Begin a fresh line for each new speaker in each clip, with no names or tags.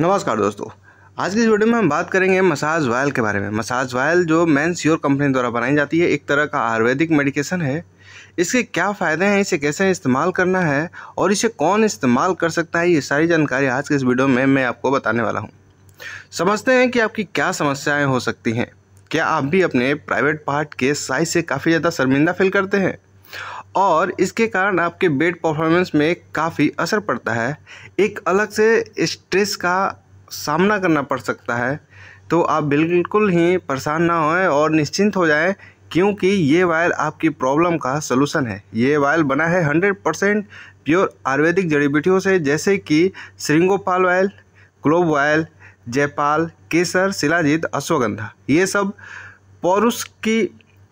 नमस्कार दोस्तों आज की इस वीडियो में हम बात करेंगे मसाज वायल के बारे में मसाज वायल जो मैन स्योर कंपनी द्वारा बनाई जाती है एक तरह का आयुर्वेदिक मेडिकेशन है इसके क्या फ़ायदे हैं इसे कैसे इस्तेमाल करना है और इसे कौन इस्तेमाल कर सकता है ये सारी जानकारी आज के इस वीडियो में मैं आपको बताने वाला हूँ समझते हैं कि आपकी क्या समस्याएँ हो सकती हैं क्या आप भी अपने प्राइवेट पार्ट के साइज से काफ़ी ज़्यादा शर्मिंदा फील करते हैं और इसके कारण आपके बेड परफॉर्मेंस में काफ़ी असर पड़ता है एक अलग से स्ट्रेस का सामना करना पड़ सकता है तो आप बिल्कुल ही परेशान ना होएं और निश्चिंत हो जाएं क्योंकि ये वायल आपकी प्रॉब्लम का सलूशन है ये वायल बना है हंड्रेड परसेंट प्योर आयुर्वेदिक जड़ी बूटियों से जैसे कि श्रृंगोपाल वायल क्लोब वायल जयपाल केसर शिलाजीत अश्वगंधा ये सब पौरुष की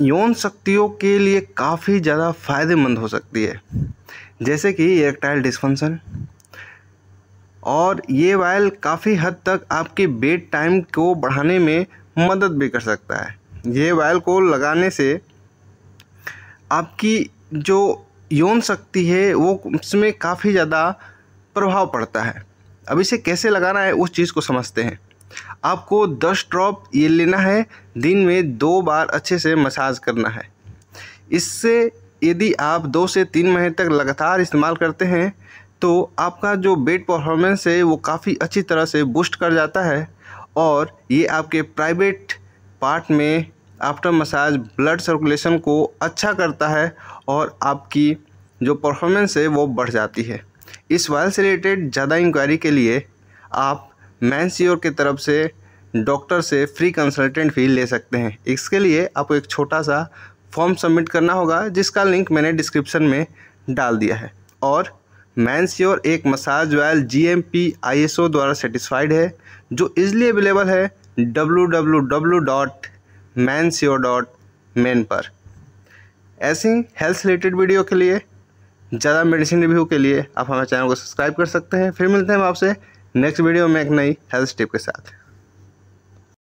यौन शक्तियों के लिए काफ़ी ज़्यादा फायदेमंद हो सकती है जैसे कि इरेक्टाइल डिस्फंक्शन और ये वायल काफ़ी हद तक आपके बेड टाइम को बढ़ाने में मदद भी कर सकता है ये वायल को लगाने से आपकी जो यौन शक्ति है वो उसमें काफ़ी ज़्यादा प्रभाव पड़ता है अब इसे कैसे लगाना है उस चीज़ को समझते हैं आपको 10 ड्रॉप ये लेना है दिन में दो बार अच्छे से मसाज करना है इससे यदि आप दो से तीन महीने तक लगातार इस्तेमाल करते हैं तो आपका जो बेड परफॉर्मेंस है वो काफ़ी अच्छी तरह से बूस्ट कर जाता है और ये आपके प्राइवेट पार्ट में आफ्टर मसाज ब्लड सर्कुलेशन को अच्छा करता है और आपकी जो परफॉर्मेंस है वो बढ़ जाती है इस वाल से रिलेटेड ज़्यादा इंक्वायरी के लिए आप मैन सीओर की तरफ से डॉक्टर से फ्री कंसल्टेंट फी ले सकते हैं इसके लिए आपको एक छोटा सा फॉर्म सबमिट करना होगा जिसका लिंक मैंने डिस्क्रिप्शन में डाल दिया है और मैन श्योर एक massage oil G M P I S O द्वारा सेटिस्फाइड है जो इजली अवेलेबल है W W dot man dot पर ऐसी हेल्थ रिलेटेड वीडियो के लिए ज़्यादा मेडिसिन रिव्यू के लिए आप हमारे चैनल को सब्सक्राइब कर सकते हैं फिर मिलते हैं हम आपसे नेक्स्ट वीडियो में एक नई हेल्थ टिप के साथ